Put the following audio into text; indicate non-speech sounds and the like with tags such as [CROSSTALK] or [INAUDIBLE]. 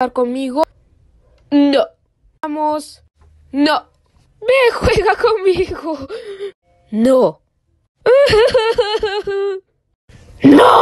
jugar conmigo? No. Vamos. No. Me juega conmigo. No. [LAUGHS] no.